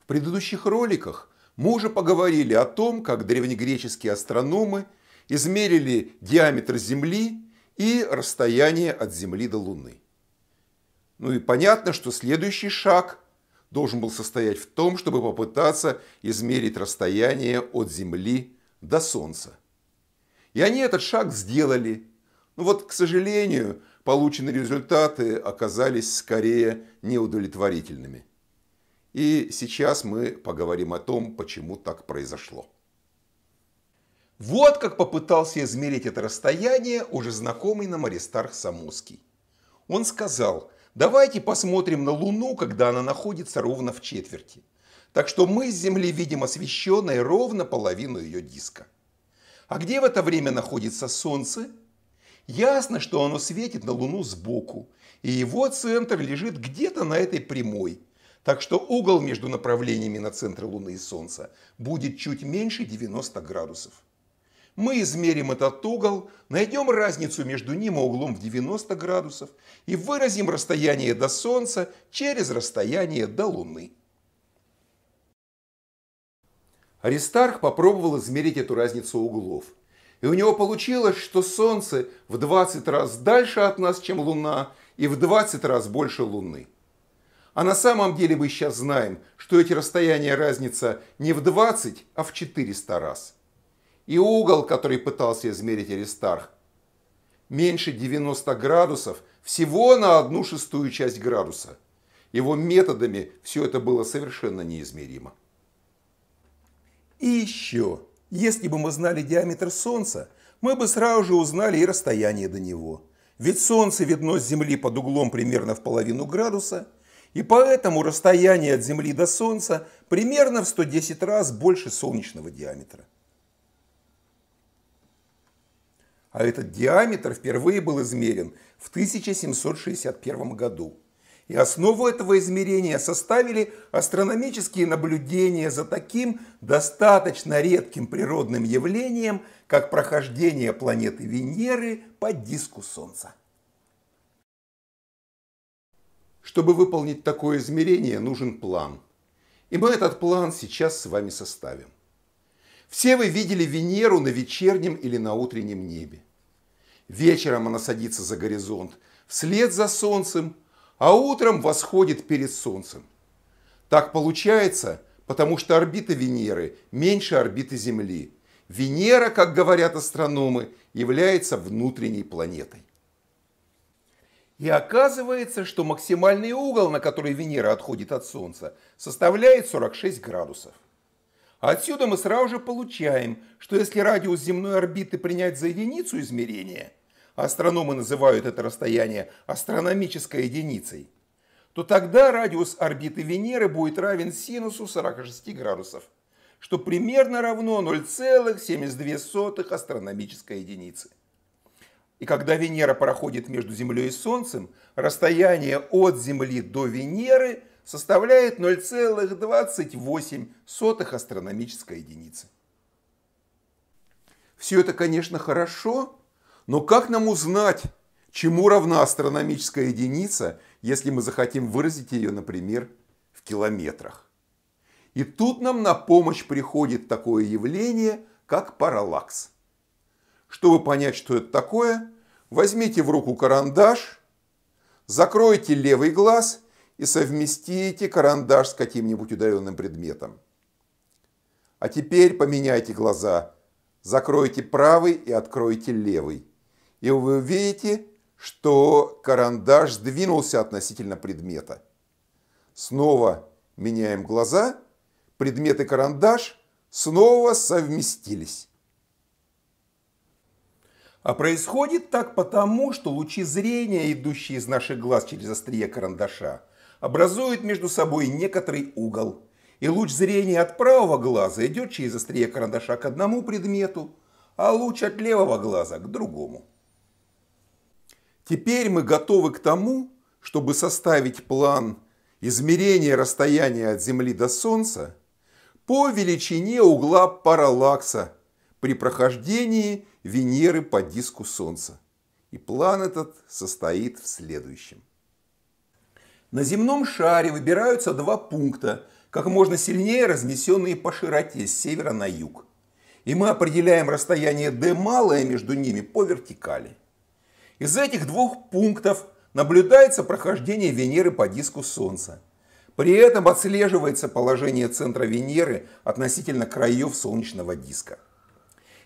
В предыдущих роликах мы уже поговорили о том, как древнегреческие астрономы измерили диаметр Земли и расстояние от Земли до Луны. Ну и понятно, что следующий шаг должен был состоять в том, чтобы попытаться измерить расстояние от Земли до Солнца. И они этот шаг сделали. Но ну вот, к сожалению, полученные результаты оказались скорее неудовлетворительными. И сейчас мы поговорим о том, почему так произошло. Вот как попытался измерить это расстояние уже знакомый нам Аристарх Самоский. Он сказал, Давайте посмотрим на Луну, когда она находится ровно в четверти. Так что мы с Земли видим освещенной ровно половину ее диска. А где в это время находится Солнце? Ясно, что оно светит на Луну сбоку, и его центр лежит где-то на этой прямой. Так что угол между направлениями на центр Луны и Солнца будет чуть меньше 90 градусов. Мы измерим этот угол, найдем разницу между ним и углом в 90 градусов и выразим расстояние до Солнца через расстояние до Луны. Аристарх попробовал измерить эту разницу углов. И у него получилось, что Солнце в 20 раз дальше от нас, чем Луна, и в 20 раз больше Луны. А на самом деле мы сейчас знаем, что эти расстояния разница не в 20, а в 400 раз. И угол, который пытался измерить Аристарх, меньше 90 градусов всего на одну шестую часть градуса. Его методами все это было совершенно неизмеримо. И еще, если бы мы знали диаметр Солнца, мы бы сразу же узнали и расстояние до него. Ведь Солнце видно с Земли под углом примерно в половину градуса, и поэтому расстояние от Земли до Солнца примерно в 110 раз больше солнечного диаметра. а этот диаметр впервые был измерен в 1761 году. И основу этого измерения составили астрономические наблюдения за таким достаточно редким природным явлением, как прохождение планеты Венеры по диску Солнца. Чтобы выполнить такое измерение, нужен план. И мы этот план сейчас с вами составим. Все вы видели Венеру на вечернем или на утреннем небе. Вечером она садится за горизонт вслед за солнцем, а утром восходит перед солнцем. Так получается, потому что орбита Венеры меньше орбиты Земли. Венера, как говорят астрономы, является внутренней планетой. И оказывается, что максимальный угол, на который Венера отходит от Солнца, составляет 46 градусов. Отсюда мы сразу же получаем, что если радиус земной орбиты принять за единицу измерения, астрономы называют это расстояние астрономической единицей, то тогда радиус орбиты Венеры будет равен синусу 46 градусов, что примерно равно 0,72 астрономической единицы. И когда Венера проходит между Землей и Солнцем, расстояние от Земли до Венеры – составляет 0,28 астрономической единицы. Все это, конечно, хорошо, но как нам узнать, чему равна астрономическая единица, если мы захотим выразить ее, например, в километрах? И тут нам на помощь приходит такое явление, как параллакс. Чтобы понять, что это такое, возьмите в руку карандаш, закройте левый глаз – и совместите карандаш с каким-нибудь удаленным предметом. А теперь поменяйте глаза, закройте правый и откройте левый. И вы увидите, что карандаш сдвинулся относительно предмета. Снова меняем глаза, предмет и карандаш снова совместились. А происходит так потому, что лучи зрения, идущие из наших глаз через острие карандаша – образует между собой некоторый угол. И луч зрения от правого глаза идет через острие карандаша к одному предмету, а луч от левого глаза к другому. Теперь мы готовы к тому, чтобы составить план измерения расстояния от Земли до Солнца по величине угла параллакса при прохождении Венеры по диску Солнца. И план этот состоит в следующем. На земном шаре выбираются два пункта, как можно сильнее разнесенные по широте с севера на юг. И мы определяем расстояние d малое между ними по вертикали. Из этих двух пунктов наблюдается прохождение Венеры по диску Солнца. При этом отслеживается положение центра Венеры относительно краев солнечного диска.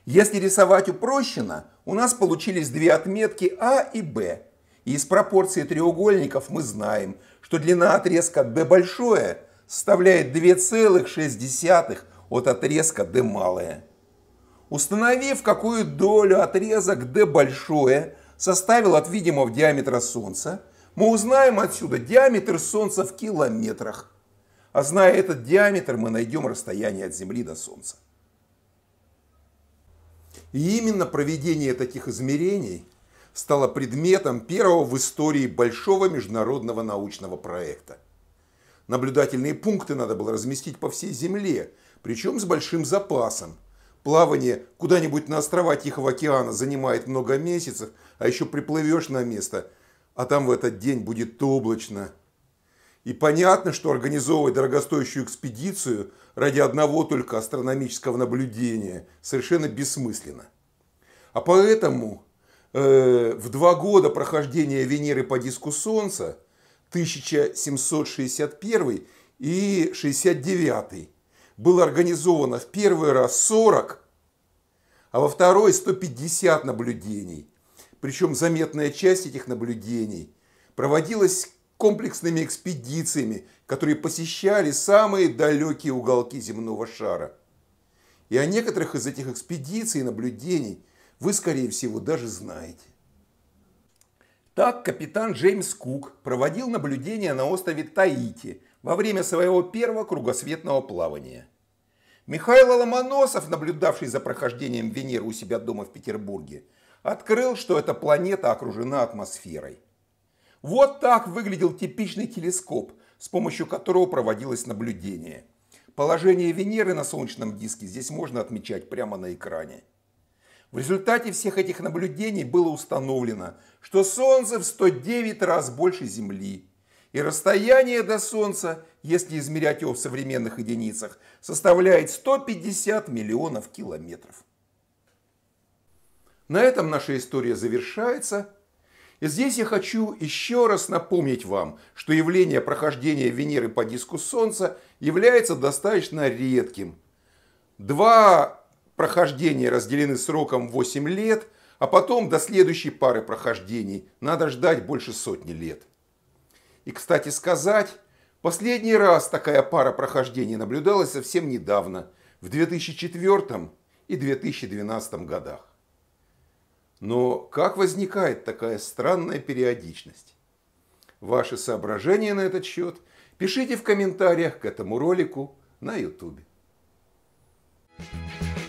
Если рисовать упрощенно, у нас получились две отметки А и Б, и из пропорции треугольников мы знаем, что длина отрезка D большое составляет 2,6 от отрезка D малое. Установив, какую долю отрезок D большое составил от видимого диаметра Солнца, мы узнаем отсюда диаметр Солнца в километрах. А зная этот диаметр, мы найдем расстояние от Земли до Солнца. И именно проведение таких измерений – стала предметом первого в истории большого международного научного проекта. Наблюдательные пункты надо было разместить по всей Земле, причем с большим запасом. Плавание куда-нибудь на острова Тихого океана занимает много месяцев, а еще приплывешь на место, а там в этот день будет облачно. И понятно, что организовывать дорогостоящую экспедицию ради одного только астрономического наблюдения совершенно бессмысленно. А поэтому э, в два года прохождения Венеры по диску Солнца, 1761 и 69, было организовано в первый раз 40, а во второй 150 наблюдений. Причем заметная часть этих наблюдений проводилась комплексными экспедициями, которые посещали самые далекие уголки земного шара. И о некоторых из этих экспедиций и наблюдений – вы, скорее всего, даже знаете. Так капитан Джеймс Кук проводил наблюдения на острове Таити во время своего первого кругосветного плавания. Михаил Ломоносов, наблюдавший за прохождением Венеры у себя дома в Петербурге, открыл, что эта планета окружена атмосферой. Вот так выглядел типичный телескоп, с помощью которого проводилось наблюдение. Положение Венеры на солнечном диске здесь можно отмечать прямо на экране. В результате всех этих наблюдений было установлено, что Солнце в 109 раз больше Земли, и расстояние до Солнца, если измерять его в современных единицах, составляет 150 миллионов километров. На этом наша история завершается. И здесь я хочу еще раз напомнить вам, что явление прохождения Венеры по диску Солнца является достаточно редким. Два прохождения разделены сроком 8 лет, а потом до следующей пары прохождений надо ждать больше сотни лет. И, кстати сказать, последний раз такая пара прохождений наблюдалась совсем недавно, в 2004 и 2012 годах. Но как возникает такая странная периодичность? Ваши соображения на этот счет пишите в комментариях к этому ролику на YouTube. Thank you